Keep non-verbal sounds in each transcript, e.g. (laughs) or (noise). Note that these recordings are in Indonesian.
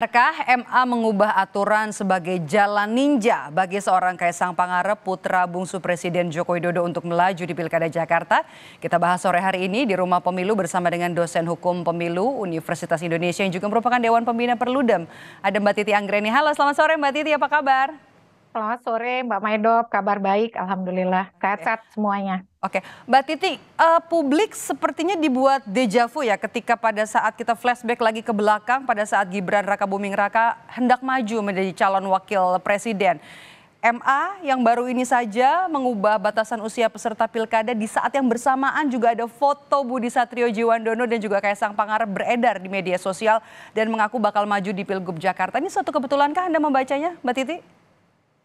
Rekah MA mengubah aturan sebagai jalan ninja bagi seorang Kaisang Pangarep putra bungsu Presiden Joko Widodo untuk melaju di Pilkada Jakarta? Kita bahas sore hari ini di Rumah Pemilu bersama dengan dosen hukum pemilu Universitas Indonesia yang juga merupakan Dewan Pembina Perludem. Ada Mbak Titi Anggreni. Halo, selamat sore Mbak Titi, apa kabar? Selamat sore Mbak Maidop, kabar baik, Alhamdulillah. Sehat-sehat semuanya. Oke, Mbak Titi, uh, publik sepertinya dibuat dejavu ya ketika pada saat kita flashback lagi ke belakang pada saat Gibran Raka Buming Raka hendak maju menjadi calon wakil presiden. MA yang baru ini saja mengubah batasan usia peserta pilkada di saat yang bersamaan juga ada foto Budi Satrio Jiwandono dan juga Kaisang Pangarep beredar di media sosial dan mengaku bakal maju di Pilgub Jakarta. Ini suatu kebetulankah Anda membacanya, Mbak Titi?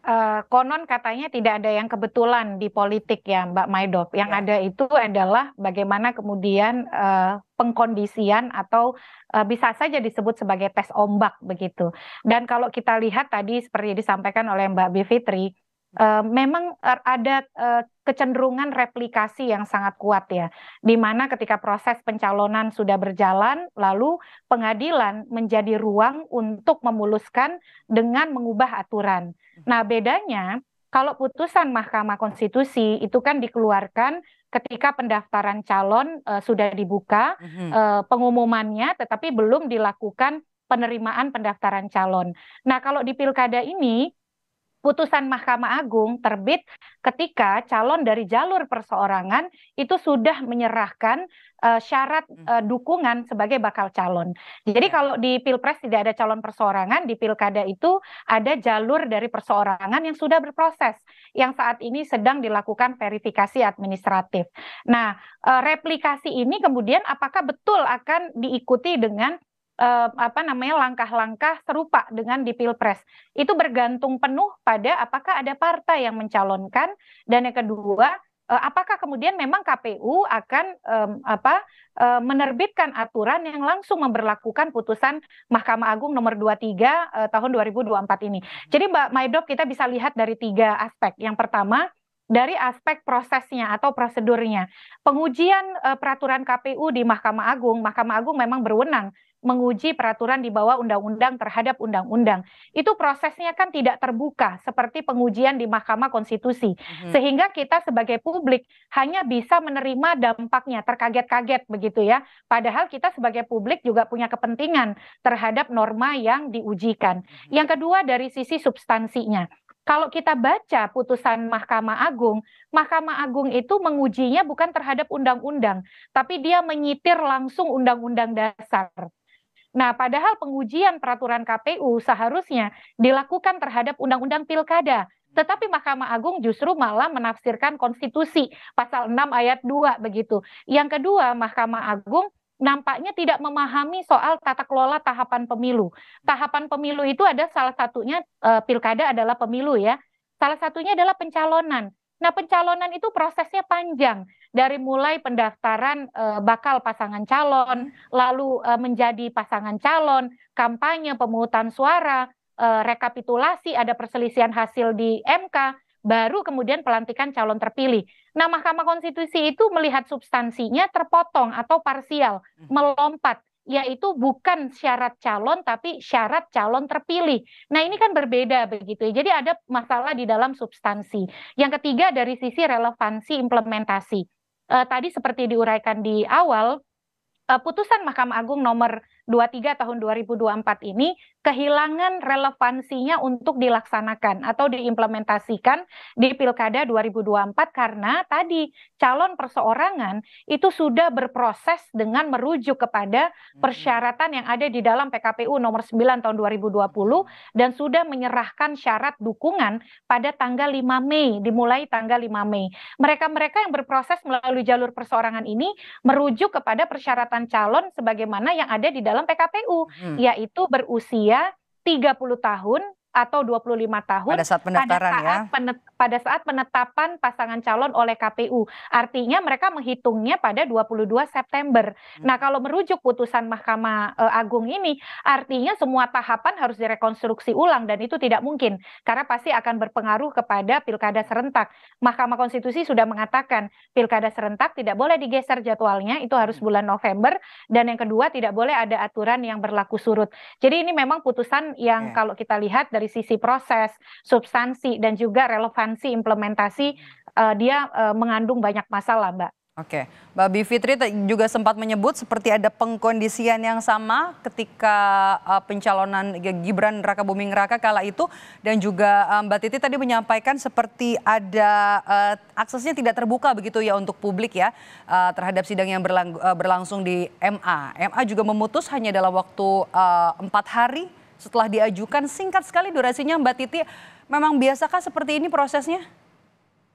uh, konon katanya tidak ada yang kebetulan di politik ya Mbak Maidop. Yang ya. ada itu adalah bagaimana kemudian uh, pengkondisian atau uh, bisa saja disebut sebagai tes ombak begitu. Dan kalau kita lihat tadi seperti disampaikan oleh Mbak Bivitri, uh, memang eh, ada uh, kecenderungan replikasi yang sangat kuat ya, di mana ketika proses pencalonan sudah berjalan, lalu pengadilan menjadi ruang untuk memuluskan dengan mengubah aturan. Nah bedanya kalau putusan Mahkamah Konstitusi itu kan dikeluarkan ketika pendaftaran calon uh, sudah dibuka uh, pengumumannya, tetapi belum dilakukan penerimaan pendaftaran calon. Nah kalau di pilkada ini putusan Mahkamah Agung terbit ketika calon dari jalur perseorangan itu sudah menyerahkan uh, syarat uh, dukungan sebagai bakal calon. Jadi ya. kalau di Pilpres tidak ada calon perseorangan, di Pilkada itu ada jalur dari perseorangan yang sudah berproses yang saat ini sedang dilakukan verifikasi administratif. Nah, uh, replikasi ini kemudian apakah betul akan diikuti dengan eh, apa namanya langkah-langkah serupa dengan di pilpres. Itu bergantung penuh pada apakah ada partai yang mencalonkan dan yang kedua eh, apakah kemudian memang KPU akan eh, apa eh, menerbitkan aturan yang langsung memberlakukan putusan Mahkamah Agung nomor 23 eh, tahun 2024 ini. Jadi Mbak Maidop kita bisa lihat dari tiga aspek. Yang pertama dari aspek prosesnya atau prosedurnya. Pengujian eh, peraturan KPU di Mahkamah Agung, Mahkamah Agung memang berwenang menguji peraturan di bawah undang-undang terhadap undang-undang. Itu prosesnya kan tidak terbuka seperti pengujian di Mahkamah Konstitusi. Mm-hmm. Sehingga kita sebagai publik hanya bisa menerima dampaknya terkaget-kaget begitu ya. Padahal kita sebagai publik juga punya kepentingan terhadap norma yang diujikan. Mm-hmm. Yang kedua dari sisi substansinya kalau kita baca putusan Mahkamah Agung, Mahkamah Agung itu mengujinya bukan terhadap undang-undang, tapi dia menyitir langsung undang-undang dasar. Nah, padahal pengujian peraturan KPU seharusnya dilakukan terhadap undang-undang pilkada. Tetapi Mahkamah Agung justru malah menafsirkan konstitusi pasal 6 ayat 2 begitu. Yang kedua, Mahkamah Agung nampaknya tidak memahami soal tata kelola tahapan pemilu. Tahapan pemilu itu ada salah satunya e, pilkada adalah pemilu ya. Salah satunya adalah pencalonan. Nah, pencalonan itu prosesnya panjang dari mulai pendaftaran e, bakal pasangan calon, lalu e, menjadi pasangan calon, kampanye, pemungutan suara, e, rekapitulasi, ada perselisihan hasil di MK, baru kemudian pelantikan calon terpilih. Nah, Mahkamah Konstitusi itu melihat substansinya terpotong atau parsial, hmm. melompat yaitu bukan syarat calon tapi syarat calon terpilih. Nah, ini kan berbeda begitu ya. Jadi ada masalah di dalam substansi. Yang ketiga dari sisi relevansi implementasi. E, tadi seperti diuraikan di awal, e, putusan Mahkamah Agung nomor 23 tahun 2024 ini kehilangan relevansinya untuk dilaksanakan atau diimplementasikan di Pilkada 2024 karena tadi calon perseorangan itu sudah berproses dengan merujuk kepada hmm. persyaratan yang ada di dalam PKPU nomor 9 tahun 2020 dan sudah menyerahkan syarat dukungan pada tanggal 5 Mei, dimulai tanggal 5 Mei. Mereka-mereka yang berproses melalui jalur perseorangan ini merujuk kepada persyaratan calon sebagaimana yang ada di dalam PKPU, hmm. yaitu berusia tiga puluh tahun atau 25 tahun pada saat pada saat ya. Penet, pada saat penetapan pasangan calon oleh KPU. Artinya mereka menghitungnya pada 22 September. Hmm. Nah, kalau merujuk putusan Mahkamah uh, Agung ini artinya semua tahapan harus direkonstruksi ulang dan itu tidak mungkin karena pasti akan berpengaruh kepada pilkada serentak. Mahkamah Konstitusi sudah mengatakan pilkada serentak tidak boleh digeser jadwalnya itu harus hmm. bulan November dan yang kedua tidak boleh ada aturan yang berlaku surut. Jadi ini memang putusan yang yeah. kalau kita lihat dari dari sisi proses, substansi dan juga relevansi implementasi uh, dia uh, mengandung banyak masalah, Mbak. Oke, Mbak Bivitri juga sempat menyebut seperti ada pengkondisian yang sama ketika uh, pencalonan Gibran Raka Buming Raka kala itu dan juga uh, Mbak Titi tadi menyampaikan seperti ada uh, aksesnya tidak terbuka begitu ya untuk publik ya uh, terhadap sidang yang berlang uh, berlangsung di MA. MA juga memutus hanya dalam waktu empat uh, hari setelah diajukan singkat sekali durasinya Mbak Titi. Memang biasakah seperti ini prosesnya?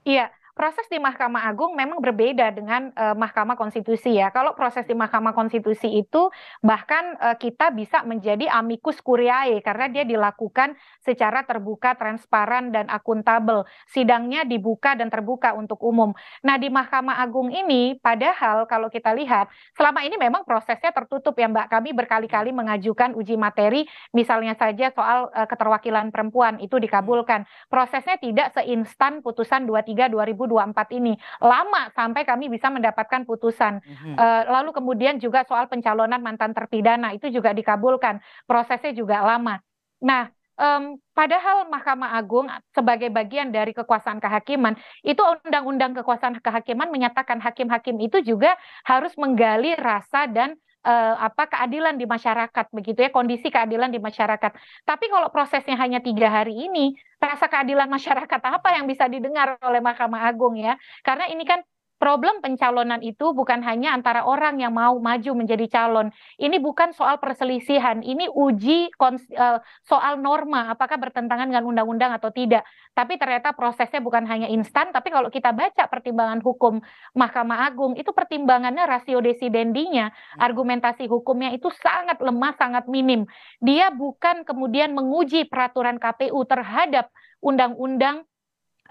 Iya, proses di Mahkamah Agung memang berbeda dengan uh, Mahkamah Konstitusi ya. Kalau proses di Mahkamah Konstitusi itu bahkan uh, kita bisa menjadi amicus curiae karena dia dilakukan secara terbuka, transparan dan akuntabel. Sidangnya dibuka dan terbuka untuk umum. Nah, di Mahkamah Agung ini padahal kalau kita lihat selama ini memang prosesnya tertutup ya Mbak. Kami berkali-kali iya. mengajukan uji materi misalnya saja soal uh, keterwakilan perempuan itu hmm. dikabulkan. Prosesnya tidak seinstan putusan 23 2000 2024 ini. Lama sampai kami bisa mendapatkan putusan. Mm-hmm. e, lalu kemudian juga soal pencalonan mantan terpidana itu juga dikabulkan. Prosesnya juga lama. Nah, um, padahal Mahkamah Agung sebagai bagian dari kekuasaan kehakiman itu undang-undang kekuasaan kehakiman menyatakan hakim-hakim itu juga harus menggali rasa dan eh, apa keadilan di masyarakat begitu ya kondisi keadilan di masyarakat. Tapi kalau prosesnya hanya tiga hari ini, rasa keadilan masyarakat apa yang bisa didengar oleh Mahkamah Agung ya? Karena ini kan problem pencalonan itu bukan hanya antara orang yang mau maju menjadi calon. Ini bukan soal perselisihan, ini uji eh, soal norma apakah bertentangan dengan undang-undang atau tidak. Tapi ternyata prosesnya bukan hanya instan, tapi kalau kita baca pertimbangan hukum Mahkamah Agung itu pertimbangannya rasio desidendinya, argumentasi hukumnya itu sangat lemah, sangat minim. Dia bukan kemudian menguji peraturan KPU terhadap undang-undang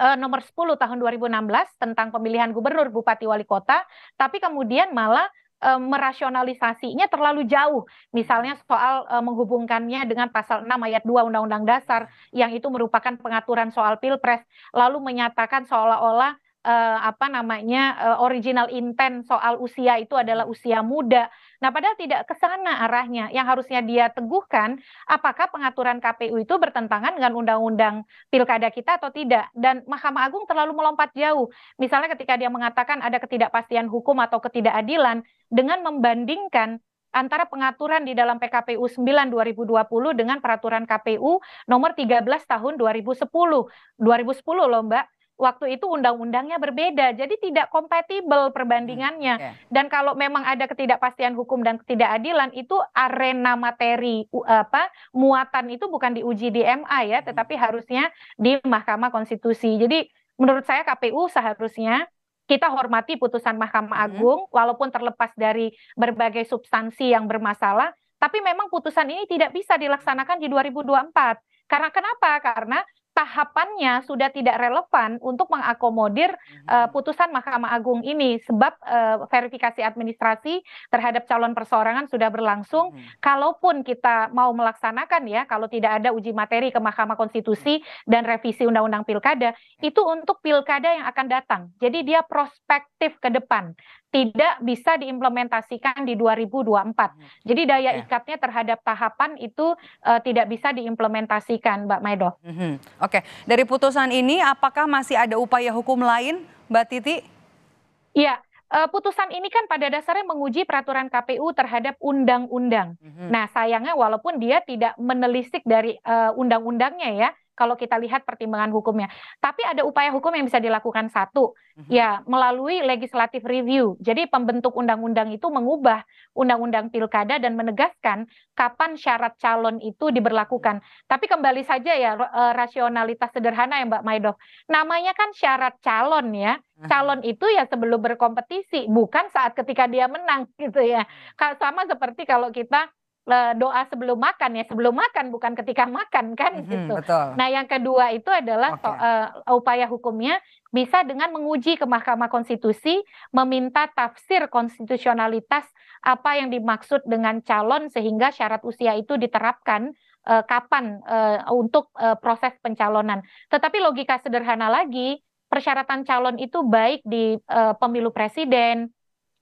eh, nomor 10 tahun 2016 tentang pemilihan gubernur, bupati, wali kota, tapi kemudian malah eh, merasionalisasinya terlalu jauh. Misalnya soal eh, menghubungkannya dengan pasal 6 ayat 2 Undang-Undang Dasar yang itu merupakan pengaturan soal Pilpres lalu menyatakan seolah-olah uh, apa namanya uh, original intent soal usia itu adalah usia muda. Nah, padahal tidak ke sana arahnya. Yang harusnya dia teguhkan apakah pengaturan KPU itu bertentangan dengan undang-undang pilkada kita atau tidak. Dan Mahkamah Agung terlalu melompat jauh. Misalnya ketika dia mengatakan ada ketidakpastian hukum atau ketidakadilan dengan membandingkan antara pengaturan di dalam PKPU 9 2020 dengan peraturan KPU nomor 13 tahun 2010. 2010 loh Mbak waktu itu undang-undangnya berbeda, jadi tidak kompatibel perbandingannya. Hmm, okay. Dan kalau memang ada ketidakpastian hukum dan ketidakadilan, itu arena materi apa muatan itu bukan diuji di MA ya, hmm. tetapi harusnya di Mahkamah Konstitusi. Jadi menurut saya KPU seharusnya kita hormati putusan Mahkamah hmm. Agung, hmm. walaupun terlepas dari berbagai substansi yang bermasalah, tapi memang putusan ini tidak bisa dilaksanakan di 2024. Karena kenapa? Karena tahapannya sudah tidak relevan untuk mengakomodir uh, putusan Mahkamah Agung ini sebab uh, verifikasi administrasi terhadap calon perseorangan sudah berlangsung hmm. kalaupun kita mau melaksanakan ya kalau tidak ada uji materi ke Mahkamah Konstitusi mhm. dan revisi Undang-Undang Pilkada mhm. itu untuk pilkada yang akan datang jadi dia prospektif ke depan tidak bisa diimplementasikan di 2024. Hmm. Jadi daya ya. ikatnya terhadap tahapan itu uh, tidak bisa diimplementasikan, Mbak Maido. -hmm. Oke, okay. dari putusan ini apakah masih ada upaya hukum lain, Mbak Titi? Iya, Yeah. putusan ini kan pada dasarnya menguji peraturan KPU terhadap undang-undang. Mhm. Nah, sayangnya walaupun dia tidak menelisik dari eh, undang-undangnya ya, kalau kita lihat pertimbangan hukumnya. Tapi ada upaya hukum yang bisa dilakukan satu, mm-hmm. ya melalui legislative review. Jadi pembentuk undang-undang itu mengubah undang-undang pilkada dan menegaskan kapan syarat calon itu diberlakukan. Tapi kembali saja ya eh, rasionalitas sederhana ya Mbak Maidoh. Namanya kan syarat calon ya. Mhm. Calon itu ya sebelum berkompetisi, bukan saat ketika dia menang (laughs) gitu ya. Sama seperti kalau kita Eh, doa sebelum makan ya sebelum makan bukan ketika makan kan mm -hmm, gitu. Betul. Nah yang kedua itu adalah okay. uh, eh, upaya hukumnya bisa dengan menguji ke Mahkamah Konstitusi meminta tafsir konstitusionalitas apa yang dimaksud dengan calon sehingga syarat usia itu diterapkan uh, kapan uh, untuk uh, proses pencalonan. Tetapi logika sederhana lagi persyaratan calon itu baik di uh, pemilu presiden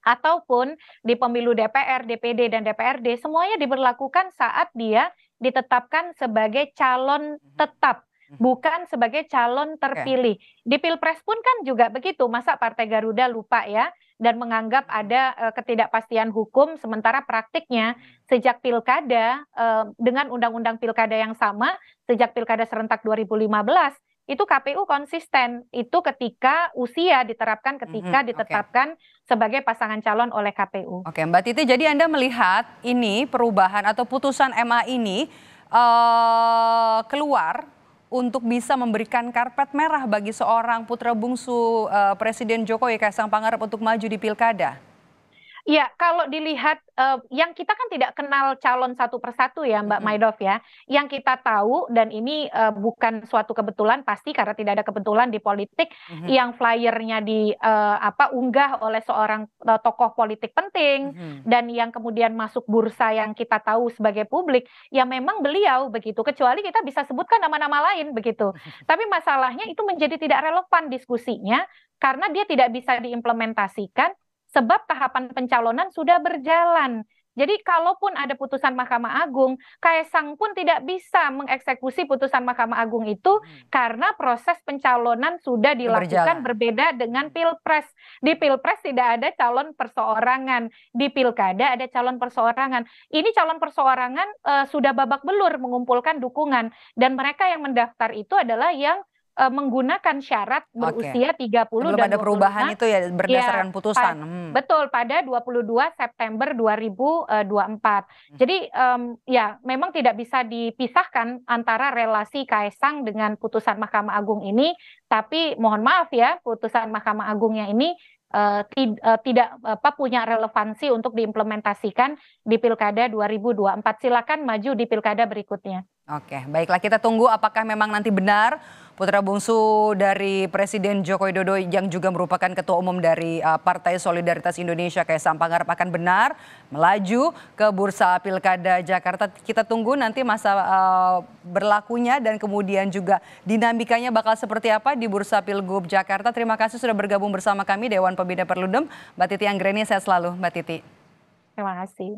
ataupun di pemilu DPR, DPD dan DPRD semuanya diberlakukan saat dia ditetapkan sebagai calon mm-hmm. tetap mm-hmm. bukan sebagai calon terpilih. Di Pilpres pun kan juga begitu, masa Partai Garuda lupa ya dan menganggap mm-hmm. ada eh, ketidakpastian hukum sementara praktiknya sejak Pilkada eh, dengan undang-undang Pilkada yang sama sejak Pilkada serentak 2015 itu KPU konsisten itu ketika usia diterapkan ketika mm -hmm, ditetapkan okay. sebagai pasangan calon oleh KPU. Oke, okay, Mbak Titi, jadi Anda melihat ini perubahan atau putusan MA ini uh, keluar untuk bisa memberikan karpet merah bagi seorang putra bungsu uh, Presiden Jokowi Kaisang Pangarep untuk maju di pilkada? Iya, kalau dilihat uh, yang kita kan tidak kenal calon satu persatu ya Mbak mm ya. Yang kita tahu dan ini uh, bukan suatu kebetulan pasti karena tidak ada kebetulan di politik mm -hmm. yang flyernya di uh, apa unggah oleh seorang uh, tokoh politik penting mm -hmm. dan yang kemudian masuk bursa yang kita tahu sebagai publik ya memang beliau begitu kecuali kita bisa sebutkan nama-nama lain begitu. (laughs) Tapi masalahnya itu menjadi tidak relevan diskusinya karena dia tidak bisa diimplementasikan sebab tahapan pencalonan sudah berjalan. Jadi kalaupun ada putusan Mahkamah Agung, Kaisang pun tidak bisa mengeksekusi putusan Mahkamah Agung itu hmm. karena proses pencalonan sudah dilakukan Berjalan. berbeda dengan Pilpres. Di Pilpres tidak ada calon perseorangan, di Pilkada ada calon perseorangan. Ini calon perseorangan e, sudah babak belur mengumpulkan dukungan dan mereka yang mendaftar itu adalah yang uh, menggunakan syarat berusia Oke. 30 Sebelum dan ada itu ya berdasarkan ya, putusan. Hmm. Betul, pada 22 September 2024. Hmm. Jadi um, ya memang tidak bisa dipisahkan antara relasi Kaisang dengan putusan Mahkamah Agung ini, tapi mohon maaf ya, putusan Mahkamah Agungnya ini uh, tid, uh, tidak apa punya relevansi untuk diimplementasikan di Pilkada 2024. Silakan maju di Pilkada berikutnya. Oke, baiklah kita tunggu apakah memang nanti benar putra bungsu dari Presiden Joko Widodo yang juga merupakan ketua umum dari uh, Partai Solidaritas Indonesia kayak sampangarap akan benar melaju ke bursa Pilkada Jakarta. Kita tunggu nanti masa uh, berlakunya dan kemudian juga dinamikanya bakal seperti apa di bursa Pilgub Jakarta. Terima kasih sudah bergabung bersama kami Dewan Pembina Perludem, Mbak Titi Anggreni. Saya selalu Mbak Titi. Terima kasih.